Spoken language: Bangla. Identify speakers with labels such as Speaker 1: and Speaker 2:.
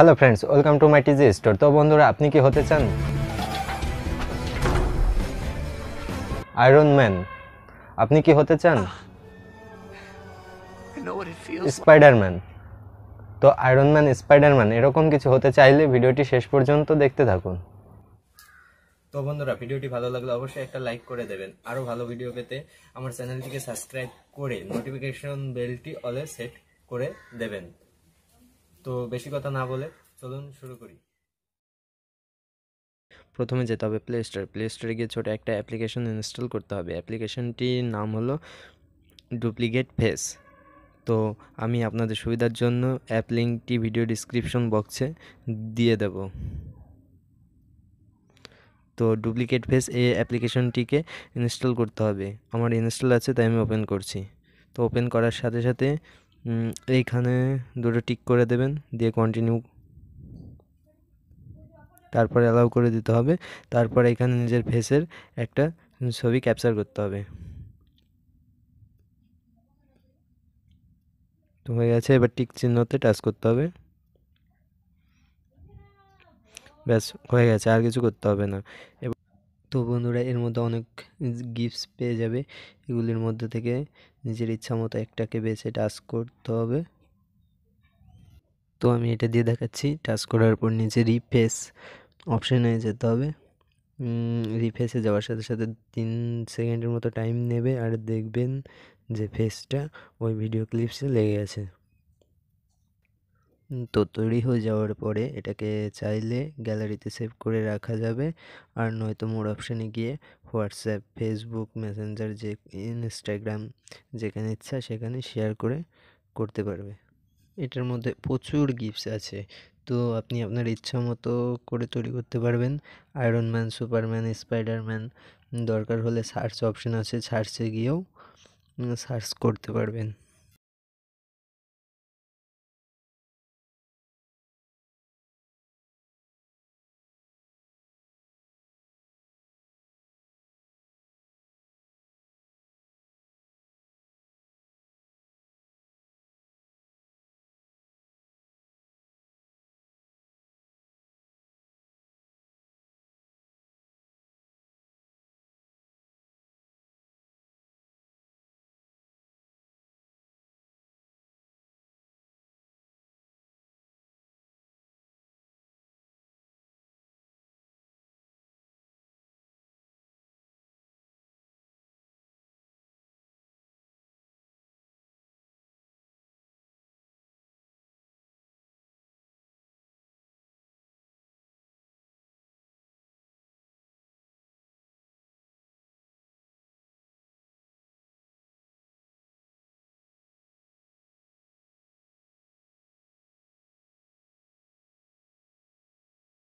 Speaker 1: hello friends welcome to my TG store তো বন্ধুরা আপনি কি হতে চান আয়রন ম্যান আপনি কি হতে চান স্পাইডারম্যান তো আয়রন ম্যান স্পাইডারম্যান এরকম কিছু হতে চাইলে ভিডিওটি শেষ পর্যন্ত দেখতে থাকুন তো বন্ধুরা ভিডিওটি ভালো লাগলে অবশ্যই একটা লাইক করে দেবেন আরও ভালো ভিডিও পেতে আমার চ্যানেলটিকে সাবস্ক্রাইব করে নোটিফিকেশন বেলটি অলে সেট করে দেবেন তো বেশি কথা না বলে চলুন শুরু করি প্রথমে যেতে হবে প্লে স্টোর প্লে স্টোরে গিয়ে ছোটো একটা অ্যাপ্লিকেশন ইনস্টল করতে হবে অ্যাপ্লিকেশনটির নাম হলো ডুপ্লিকেট ফেস তো আমি আপনাদের সুবিধার জন্য অ্যাপ লিঙ্কটি ভিডিও ডিসক্রিপশন বক্সে দিয়ে দেব তো ডুপ্লিকেট ফেস এই অ্যাপ্লিকেশনটিকে ইনস্টল করতে হবে আমার ইনস্টল আছে তাই আমি ওপেন করছি তো ওপেন করার সাথে সাথে এইখানে দুটো টিক করে দেবেন দিয়ে কন্টিনিউ তারপরে অ্যালাউ করে দিতে হবে তারপর এখানে নিজের ফেসের একটা ছবি ক্যাপচার করতে হবে তো হয়ে গেছে এবার টিক চিহ্নতে টাচ করতে হবে ব্যাস হয়ে গেছে আর কিছু করতে হবে না তো বন্ধুরা এর মধ্যে অনেক গিফটস পেয়ে যাবে এগুলির মধ্যে থেকে নিজের ইচ্ছা মতো একটাকে বেছে টাচ করতে হবে তো আমি এটা দিয়ে দেখাচ্ছি টাচ করার পর নিচে রিফেস অপশানে যেতে হবে রিফেসে যাওয়ার সাথে সাথে তিন সেকেন্ডের মতো টাইম নেবে আর দেখবেন যে ফেসটা ওই ভিডিও ক্লিপসে লেগে আছে তো তৈরি হয়ে যাওয়ার পরে এটাকে চাইলে গ্যালারিতে সেভ করে রাখা যাবে আর নয়তো মোর অপশানে গিয়ে হোয়াটসঅ্যাপ ফেসবুক মেসেঞ্জার যে ইনস্টাগ্রাম যেখানে ইচ্ছা সেখানে শেয়ার করে করতে পারবে এটার মধ্যে প্রচুর গিফটস আছে তো আপনি আপনার ইচ্ছা মতো করে তৈরি করতে পারবেন আয়রন ম্যান সুপারম্যান স্পাইডারম্যান দরকার হলে সার্চ অপশন আছে সার্চে গিয়েও সার্চ করতে পারবেন